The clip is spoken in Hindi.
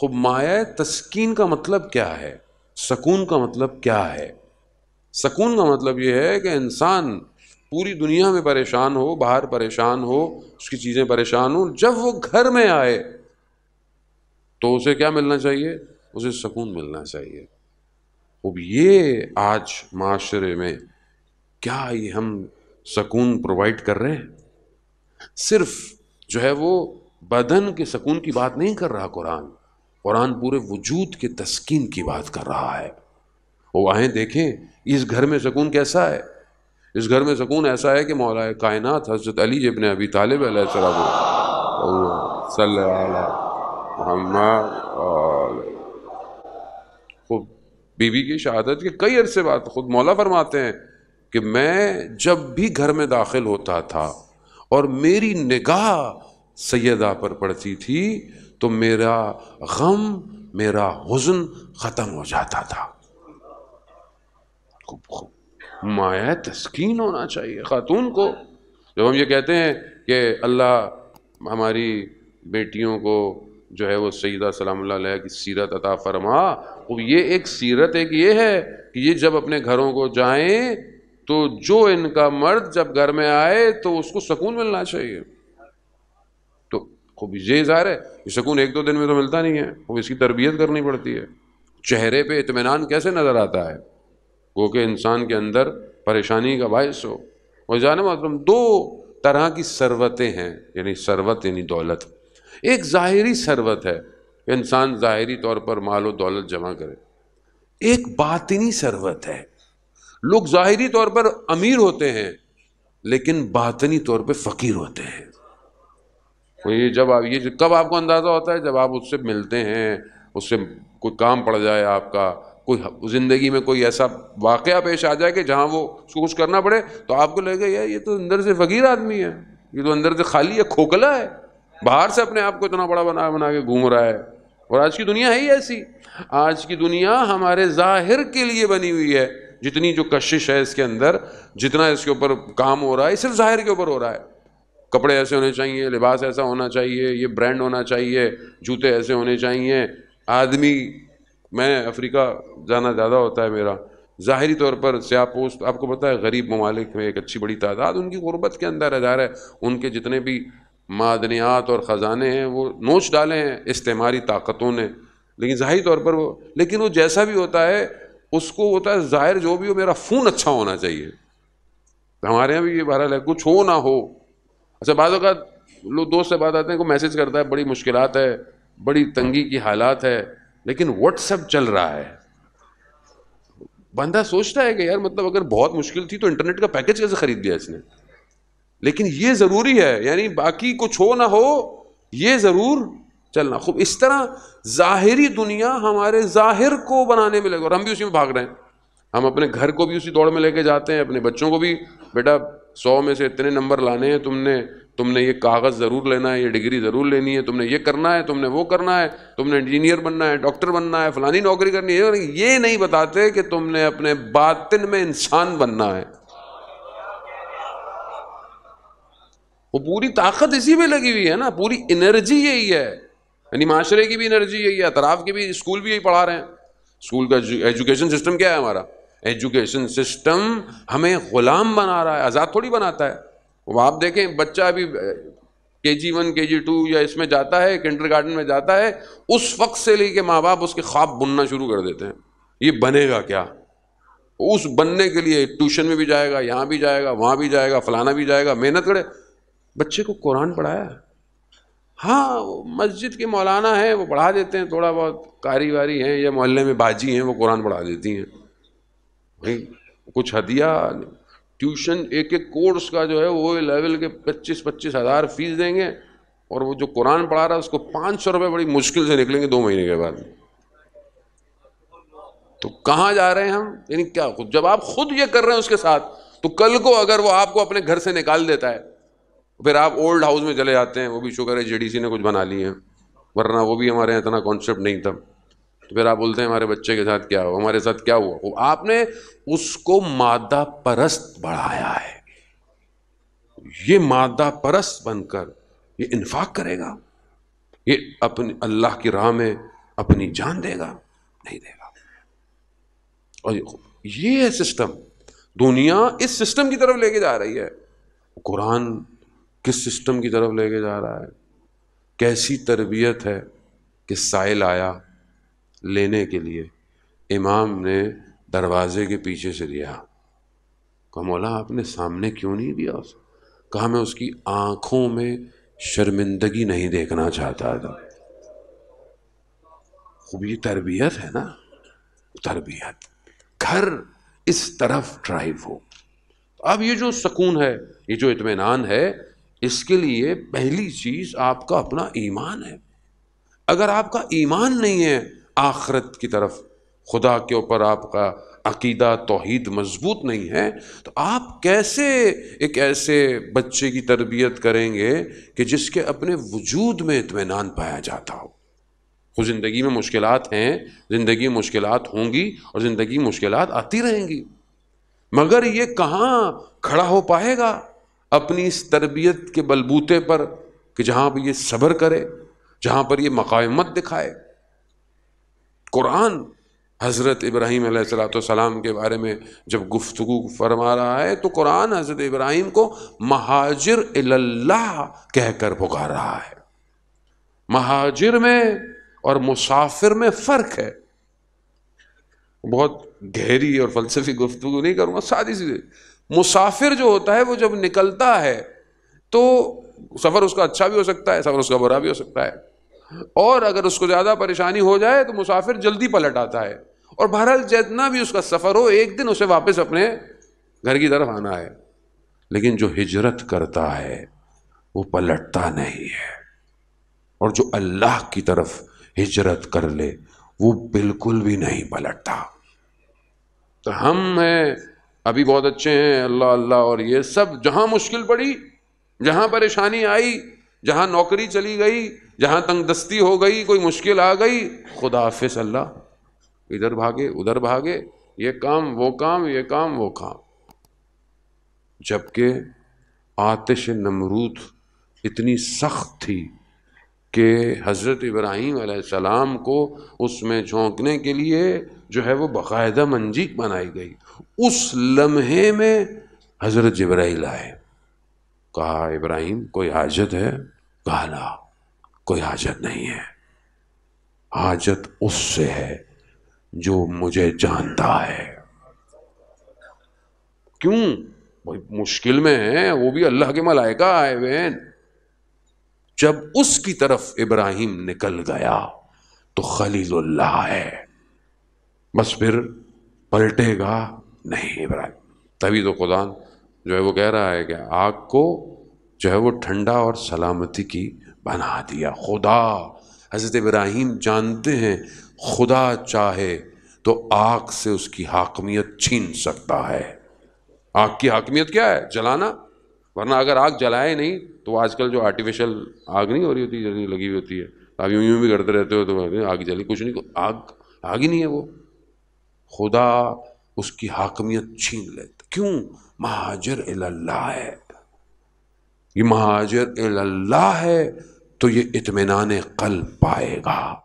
खूब माया तस्किन का मतलब क्या है सकून का मतलब क्या है सकून का मतलब ये है कि इंसान पूरी दुनिया में परेशान हो बाहर परेशान हो उसकी चीज़ें परेशान हो जब वो घर में आए तो उसे क्या मिलना चाहिए उसे सुकून मिलना चाहिए अब ये आज माशरे में क्या ये हम सुकून प्रोवाइड कर रहे हैं सिर्फ जो है वो बदन के सुकून की बात नहीं कर रहा कुरान कुरान पूरे वजूद के तस्किन की बात कर रहा है वो आए देखें इस घर में सुकून कैसा है इस घर में सुकून ऐसा है कि मौलाए कायनात हजरत अली जबन अभी तालब खूब बीबी की शहादत के कई अरसे बात खुद मौला फरमाते हैं कि मैं जब भी घर में दाखिल होता था और मेरी निगाह सैदा पर पड़ती थी तो मेरा गम मेरा हुजन ख़त्म हो जाता था खूब खूब माया तस्किन होना चाहिए ख़ातून को जब हम ये कहते हैं कि अल्लाह हमारी बेटियों को जो है वो सईदा सलाम की सीरत अता फरमा तो ये एक सीरत एक ये है कि ये जब अपने घरों को जाए तो जो इनका मर्द जब घर में आए तो उसको सुकून मिलना चाहिए तो खूब ये ज़ाहिर है ये सुकून एक दो दिन में तो मिलता नहीं है वो इसकी तरबियत करनी पड़ती है चेहरे पर इतमान कैसे नज़र आता है गो के इंसान के अंदर परेशानी का बायस हो और जान मतलब दो तरह की सरवतें हैं यानी सरवत यानी दौलत एक ज़ाहरी सरवत है इंसान ज़ाहरी तौर पर माल दौलत जमा करे एक बातनी सरवत है लोग ज़ाहरी तौर पर अमीर होते हैं लेकिन बातनी तौर पर फ़कीर होते हैं तो ये जब आप ये कब आपको अंदाज़ा होता है जब आप उससे मिलते हैं उससे कोई काम पड़ जाए आपका कोई ज़िंदगी में कोई ऐसा वाक़ पेश आ जाए कि जहाँ वो उसको कुछ करना पड़े तो आपको लगेगा यार ये तो अंदर से फ़कीर आदमी है ये तो अंदर से खाली है खोखला है बाहर से अपने आप को इतना बड़ा बना बना के घूम रहा है और आज की दुनिया है ही ऐसी आज की दुनिया हमारे जाहिर के लिए बनी हुई है जितनी जो कशिश है इसके अंदर जितना इसके ऊपर काम हो रहा है सिर्फ जाहिर के ऊपर हो रहा है कपड़े ऐसे होने चाहिए लिबास ऐसा होना चाहिए ये ब्रांड होना चाहिए जूते ऐसे होने चाहिए आदमी मैं अफ्रीका जाना ज़्यादा होता है मेरा ज़ाहरी तौर पर स्या पोस्ट आपको पता है गरीब ममालिक में एक अच्छी बड़ी तादाद उनकी गुरबत के अंदर आधार है उनके जितने भी मादनियात और ख़जाने हैं वो नोच डाले हैं इस्तेमारी ताकतों ने लेकिन ज़ाहरी तौर पर वो लेकिन वो जैसा भी होता है उसको होता है ज़ाहिर जो भी हो मेरा फ़ोन अच्छा होना चाहिए हमारे यहाँ भी ये बहरहाल है कुछ हो ना हो अच्छा बाद लोग दोस्त से बात आते हैं को मैसेज करता है बड़ी मुश्किल है बड़ी तंगी की हालात है लेकिन व्हाट्सएप चल रहा है बंदा सोचता है कि यार मतलब अगर बहुत मुश्किल थी तो इंटरनेट का पैकेज कैसे खरीद लिया इसने लेकिन ये ज़रूरी है यानी बाकी कुछ हो ना हो ये ज़रूर चलना खूब इस तरह ज़ाहरी दुनिया हमारे ज़ाहिर को बनाने में लगे और हम भी उसी में भाग रहे हैं हम अपने घर को भी उसी दौड़ में लेके जाते हैं अपने बच्चों को भी बेटा सौ में से इतने नंबर लाने हैं तुमने तुमने ये कागज़ ज़रूर लेना है ये डिग्री ज़रूर लेनी है तुमने ये करना है तुमने वो करना है तुमने इंजीनियर बनना है डॉक्टर बनना है फलानी नौकरी करनी है ये नहीं बताते कि तुमने अपने बातिन में इंसान बनना है वो पूरी ताकत इसी में लगी हुई है ना पूरी एनर्जी यही है यानी माशरे की भी एनर्जी यही है अतराफ की भी स्कूल भी यही पढ़ा रहे हैं स्कूल का एजुकेशन सिस्टम क्या है हमारा एजुकेशन सिस्टम हमें ग़ुलाम बना रहा है आज़ाद थोड़ी बनाता है वो आप देखें बच्चा अभी के जी वन के जी टू या इसमें जाता है किंडर गार्डन में जाता है उस वक्त से लेके माँ बाप उसके ख्वाब बुनना शुरू कर देते हैं ये बनेगा क्या उस बनने के लिए ट्यूशन में भी जाएगा यहाँ भी जाएगा वहाँ भी जाएगा फलाना भी जाएगा मेहनत करे बच्चे को कुरान पढ़ाया हाँ मस्जिद के मौलाना हैं वो पढ़ा देते हैं थोड़ा बहुत कारी वारी हैं या मोहल्ले में बाजी हैं वो कुरान पढ़ा देती हैं नहीं कुछ हदिया ट्यूशन एक एक कोर्स का जो है वो लेवल के पच्चीस पच्चीस हज़ार फीस देंगे और वो जो कुरान पढ़ा रहा है उसको पाँच सौ रुपये बड़ी मुश्किल से निकलेंगे दो महीने के बाद तो कहाँ जा रहे हैं हम यानी क्या जब आप खुद ये कर रहे हैं उसके साथ तो कल को अगर वो आपको अपने घर से निकाल देता है फिर आप ओल्ड हाउस में चले जाते हैं वो भी शुक्र है जे ने कुछ बना लिए वरना वो भी हमारे यहाँ इतना कॉन्सेप्ट नहीं था तो फिर आप बोलते हैं हमारे बच्चे के साथ क्या हुआ हमारे साथ क्या हुआ तो आपने उसको मादा परस्त बढ़ाया है ये मादा परस्त बनकर ये इन्फाक करेगा ये अपने अल्लाह की राह में अपनी जान देगा नहीं देगा और ये है सिस्टम दुनिया इस सिस्टम की तरफ लेके जा रही है कुरान किस सिस्टम की तरफ लेके जा रहा है कैसी तरबियत है कि साइल आया लेने के लिए इमाम ने दरवाजे के पीछे से दिया कहा मौला आपने सामने क्यों नहीं दिया उसे कहा मैं उसकी आंखों में शर्मिंदगी नहीं देखना चाहता था खूब ये तरबियत है ना तरबियत घर इस तरफ ड्राइव हो अब ये जो सकून है ये जो इतमान है इसके लिए पहली चीज़ आपका अपना ईमान है अगर आपका ईमान नहीं है आखरत की तरफ खुदा के ऊपर आपका अकीदा तोहद मजबूत नहीं है तो आप कैसे एक ऐसे बच्चे की तरबियत करेंगे कि जिसके अपने वजूद में इतमान पाया जाता हो वो ज़िंदगी में मुश्किल हैं ज़िंदगी मुश्किल होंगी और ज़िंदगी मुश्किल आती रहेंगी मगर ये कहाँ खड़ा हो पाएगा अपनी इस तरबियत के बलबूते पर कि जहाँ पर ये सब्र करे जहाँ पर ये मकामत दिखाए कुरान हज़रत इब्राहिम सलाम के बारे में जब गुफ्तु फरमा रहा है तो कुरान हज़रत इब्राहिम को महाजिर अल्लाह कहकर पुकार रहा है महाजिर में और मुसाफिर में फ़र्क है बहुत गहरी और फलसफी गुफ्तु नहीं करूँगा सादी चीजें मुसाफिर जो होता है वो जब निकलता है तो सफ़र उसका अच्छा भी हो सकता है सफ़र उसका बुरा भी हो सकता है और अगर उसको ज़्यादा परेशानी हो जाए तो मुसाफिर जल्दी पलट आता है और बहरहाल जितना भी उसका सफ़र हो एक दिन उसे वापस अपने घर की तरफ आना है लेकिन जो हिजरत करता है वो पलटता नहीं है और जो अल्लाह की तरफ हिजरत कर ले वो बिल्कुल भी नहीं पलटता तो हम हैं अभी बहुत अच्छे हैं अल्लाह अल्लाह और ये सब जहाँ मुश्किल पड़ी जहाँ परेशानी आई जहाँ नौकरी चली गई जहां तंग दस्ती हो गई कोई मुश्किल आ गई खुदा हाफिस अल्लाह इधर भागे उधर भागे ये काम वो काम ये काम वो काम जबकि आतिश नमरूद इतनी सख्त थी कि हज़रत इब्राहिम सलाम को उसमें झोंकने के लिए जो है वो बाकायदा मंजीक बनाई गई उस लम्हे में हज़रत जब्राइल आए कहा इब्राहिम कोई हाजत है कहा ला कोई हाजत नहीं है हाजत उससे है जो मुझे जानता है क्यों भाई मुश्किल में है वो भी अल्लाह के मलाइका आए वेन जब उसकी तरफ इब्राहिम निकल गया तो खलीलुल्लाह है बस फिर पलटेगा नहीं इब्राहिम तभी तो खुदा जो है वो कह रहा है कि आग को जो है वो ठंडा और सलामती की बना दिया खुदा हज़रत इब्राहिम जानते हैं खुदा चाहे तो आग से उसकी हाकमियत छीन सकता है आग की हाकमियत क्या है जलाना वरना अगर आग जलाए नहीं तो आजकल जो आर्टिफिशियल आग नहीं हो रही होती जलने लगी हुई होती है तो आप यूं यूं भी करते रहते हो तो आग जली कुछ नहीं आग आग ही नहीं है वो खुदा उसकी हाकमियत छीन लेता क्यों महाजर अल्लाह है ये महाजर अल्लाह है तो ये इतमान कल पाएगा